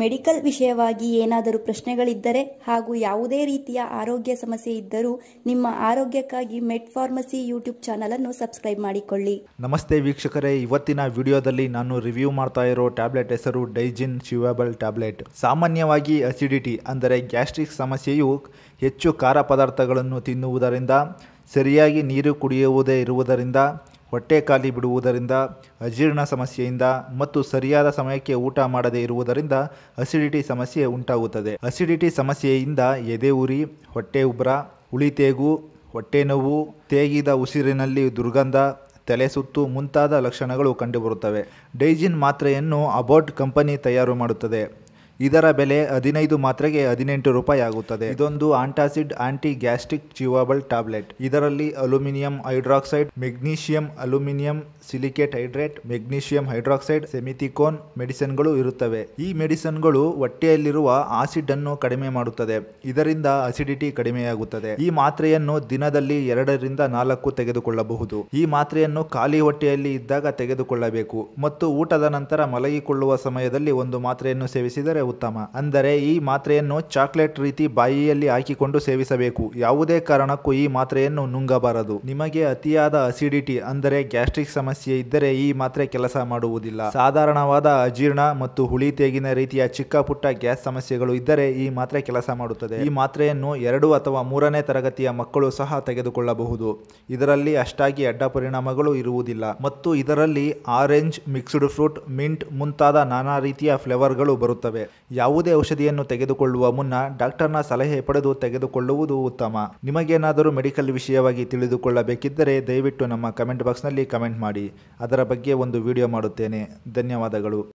medical ವಿಷಯವಾಗಿ ಏನಾದರೂ ಪ್ರಶ್ನೆಗಳಿದ್ದರೆ ಹಾಗೂ ಯಾವುದೇ ರೀತಿಯ ಆರೋಗ್ಯ ಸಮಸ್ಯೆ ಇದ್ದರೂ ನಿಮ್ಮ ಆರೋಗ್ಯಕ್ಕಾಗಿ ಮೆಡ್ ಫಾರ್ಮಸಿ ಯೂಟ್ಯೂಬ್ ಚಾನಲ್ ಅನ್ನು ಸಬ್ಸ್ಕ್ರೈಬ್ ಮಾಡಿಕೊಳ್ಳಿ ನಮಸ್ತೆ ವೀಕ್ಷಕರೇ ಇವತ್ತಿನ ವಿಡಿಯೋದಲ್ಲಿ ನಾನು ರಿವ್ಯೂ ಮಾಡ್ತಾ ಇರೋ ಟ್ಯಾಬ್ಲೆಟ್ ಹೆಸರು ಡೈಜಿನ್ ಶ್ಯೂವಬಲ್ ಟ್ಯಾಬ್ಲೆಟ್ ಸಾಮಾನ್ಯವಾಗಿ ಅಸಿಡಿಟಿ ಅಂದರೆ ಗ್ಯಾಸ್ಟ್ರಿಕ್ ಸಮಸ್ಯೆಯು ಹೆಚ್ಚು ಖಾರ ಪದಾರ್ಥಗಳನ್ನು ತಿನ್ನುವುದರಿಂದ ಸರಿಯಾಗಿ ನೀರು ಕುಡಿಯುವುದೇ ಇರುವುದರಿಂದ ಹೊಟ್ಟೆ ಖಾಲಿ ಬಿಡುವುದರಿಂದ ಅಜೀರ್ಣ ಸಮಸ್ಯೆಯಿಂದ ಮತ್ತು ಸರಿಯಾದ ಸಮಯಕ್ಕೆ ಊಟ ಮಾಡದೇ ಇರುವುದರಿಂದ ಅಸಿಡಿಟಿ ಸಮಸ್ಯೆ ಉಂಟಾಗುತ್ತದೆ ಅಸಿಡಿಟಿ ಸಮಸ್ಯೆಯಿಂದ ಎದೆ ಉರಿ ಹೊಟ್ಟೆ ಉಬ್ಬರ ಉಳಿತೇಗು ನೋವು ತೇಗಿದ ಉಸಿರಿನಲ್ಲಿ ದುರ್ಗಂಧ ತಲೆ ಸುತ್ತು ಮುಂತಾದ ಲಕ್ಷಣಗಳು ಕಂಡುಬರುತ್ತವೆ ಡೈಜಿನ್ ಮಾತ್ರೆಯನ್ನು ಅಬೋಟ್ ಕಂಪನಿ ತಯಾರು ಮಾಡುತ್ತದೆ ಇದರ ಬೆಲೆ ಹದಿನೈದು ಮಾತ್ರೆಗೆ ಹದಿನೆಂಟು ರೂಪಾಯಿ ಆಗುತ್ತದೆ ಇದೊಂದು antacid anti gastric chewable tablet ಇದರಲ್ಲಿ aluminium hydroxide magnesium aluminium silicate hydrate magnesium hydroxide simethicone ಮೆಡಿಸಿನ್ಗಳು ಇರುತ್ತವೆ ಈ ಮೆಡಿಸಿನ್ಗಳು ಹೊಟ್ಟೆಯಲ್ಲಿರುವ ಆಸಿಡ್ ಅನ್ನು ಕಡಿಮೆ ಮಾಡುತ್ತದೆ ಇದರಿಂದ ಅಸಿಡಿಟಿ ಕಡಿಮೆಯಾಗುತ್ತದೆ ಈ ಮಾತ್ರೆಯನ್ನು ದಿನದಲ್ಲಿ ಎರಡರಿಂದ ನಾಲ್ಕು ತೆಗೆದುಕೊಳ್ಳಬಹುದು ಈ ಮಾತ್ರೆಯನ್ನು ಖಾಲಿ ಹೊಟ್ಟೆಯಲ್ಲಿ ಇದ್ದಾಗ ತೆಗೆದುಕೊಳ್ಳಬೇಕು ಮತ್ತು ಊಟದ ನಂತರ ಮಲಗಿಕೊಳ್ಳುವ ಸಮಯದಲ್ಲಿ ಒಂದು ಮಾತ್ರೆಯನ್ನು ಸೇವಿಸಿದರೆ ಉತ್ತಮ ಅಂದರೆ ಈ ಮಾತ್ರೆಯನ್ನು ಚಾಕ್ಲೇಟ್ ರೀತಿ ಬಾಯಿಯಲ್ಲಿ ಹಾಕಿಕೊಂಡು ಸೇವಿಸಬೇಕು ಯಾವುದೇ ಕಾರಣಕ್ಕೂ ಈ ಮಾತ್ರೆಯನ್ನು ನುಂಗಬಾರದು ನಿಮಗೆ ಅತಿಯಾದ ಅಸಿಡಿಟಿ ಅಂದರೆ ಗ್ಯಾಸ್ಟ್ರಿಕ್ ಸಮಸ್ಯೆ ಇದ್ದರೆ ಈ ಮಾತ್ರೆ ಕೆಲಸ ಮಾಡುವುದಿಲ್ಲ ಸಾಧಾರಣವಾದ ಅಜೀರ್ಣ ಮತ್ತು ಹುಳಿ ತೇಗಿನ ರೀತಿಯ ಚಿಕ್ಕ ಪುಟ್ಟ ಗ್ಯಾಸ್ ಸಮಸ್ಯೆಗಳು ಇದ್ದರೆ ಈ ಮಾತ್ರೆ ಕೆಲಸ ಮಾಡುತ್ತದೆ ಈ ಮಾತ್ರೆಯನ್ನು ಎರಡು ಅಥವಾ ಮೂರನೇ ತರಗತಿಯ ಮಕ್ಕಳು ಸಹ ತೆಗೆದುಕೊಳ್ಳಬಹುದು ಇದರಲ್ಲಿ ಅಷ್ಟಾಗಿ ಅಡ್ಡ ಪರಿಣಾಮಗಳು ಇರುವುದಿಲ್ಲ ಮತ್ತು ಇದರಲ್ಲಿ ಆರೆಂಜ್ ಮಿಕ್ಸ್ಡ್ ಫ್ರೂಟ್ ಮಿಂಟ್ ಮುಂತಾದ ನಾನಾ ರೀತಿಯ ಫ್ಲೇವರ್ಗಳು ಬರುತ್ತವೆ ಯಾವುದೇ ಔಷಧಿಯನ್ನು ತೆಗೆದುಕೊಳ್ಳುವ ಮುನ್ನ ಡಾಕ್ಟರ್ನ ಸಲಹೆ ಪಡೆದು ತೆಗೆದುಕೊಳ್ಳುವುದು ಉತ್ತಮ ನಿಮಗೇನಾದರೂ ಮೆಡಿಕಲ್ ವಿಷಯವಾಗಿ ತಿಳಿದುಕೊಳ್ಳಬೇಕಿದ್ದರೆ ದಯವಿಟ್ಟು ನಮ್ಮ ಕಮೆಂಟ್ ಬಾಕ್ಸ್ನಲ್ಲಿ ಕಮೆಂಟ್ ಮಾಡಿ ಅದರ ಬಗ್ಗೆ ಒಂದು ವಿಡಿಯೋ ಮಾಡುತ್ತೇನೆ ಧನ್ಯವಾದಗಳು